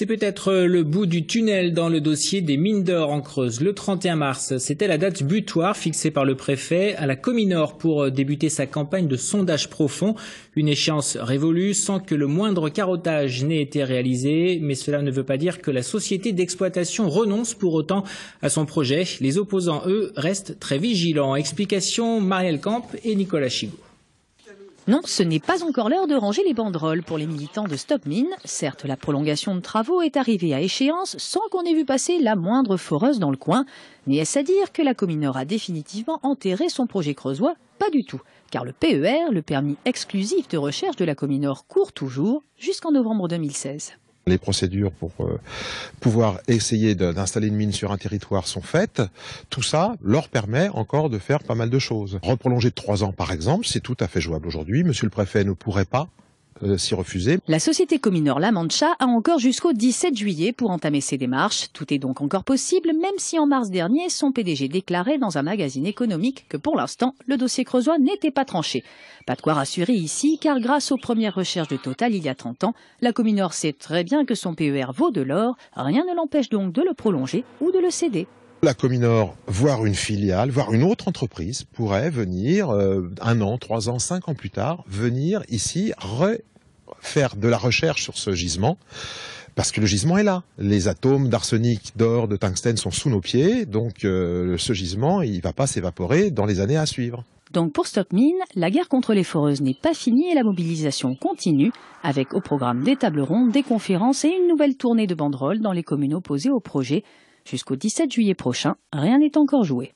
C'est peut-être euh, le bout du tunnel dans le dossier des mines d'or en Creuse. Le 31 mars, c'était la date butoir fixée par le préfet à la Cominor pour euh, débuter sa campagne de sondage profond. Une échéance révolue sans que le moindre carottage n'ait été réalisé. Mais cela ne veut pas dire que la société d'exploitation renonce pour autant à son projet. Les opposants, eux, restent très vigilants. Explication Marielle Camp et Nicolas Chigot. Non, ce n'est pas encore l'heure de ranger les banderoles pour les militants de Stop Mine. Certes, la prolongation de travaux est arrivée à échéance sans qu'on ait vu passer la moindre foreuse dans le coin. Mais est-ce à dire que la Cominor a définitivement enterré son projet creusois Pas du tout, car le PER, le permis exclusif de recherche de la Cominor, court toujours jusqu'en novembre 2016. Les procédures pour euh, pouvoir essayer d'installer une mine sur un territoire sont faites. Tout ça leur permet encore de faire pas mal de choses. Reprolonger de trois ans, par exemple, c'est tout à fait jouable aujourd'hui. Monsieur le préfet ne pourrait pas euh, la société Cominor La Mancha a encore jusqu'au 17 juillet pour entamer ses démarches. Tout est donc encore possible, même si en mars dernier, son PDG déclarait dans un magazine économique que pour l'instant, le dossier creusois n'était pas tranché. Pas de quoi rassurer ici, car grâce aux premières recherches de Total il y a 30 ans, la Cominor sait très bien que son PER vaut de l'or. Rien ne l'empêche donc de le prolonger ou de le céder. La Cominor, voire une filiale, voire une autre entreprise, pourrait venir euh, un an, trois ans, cinq ans plus tard, venir ici faire de la recherche sur ce gisement parce que le gisement est là. Les atomes d'arsenic, d'or, de tungstène sont sous nos pieds, donc euh, ce gisement, il ne va pas s'évaporer dans les années à suivre. Donc pour StopMine, la guerre contre les foreuses n'est pas finie et la mobilisation continue, avec au programme des tables rondes, des conférences et une nouvelle tournée de banderoles dans les communes opposées au projet. Jusqu'au 17 juillet prochain, rien n'est encore joué.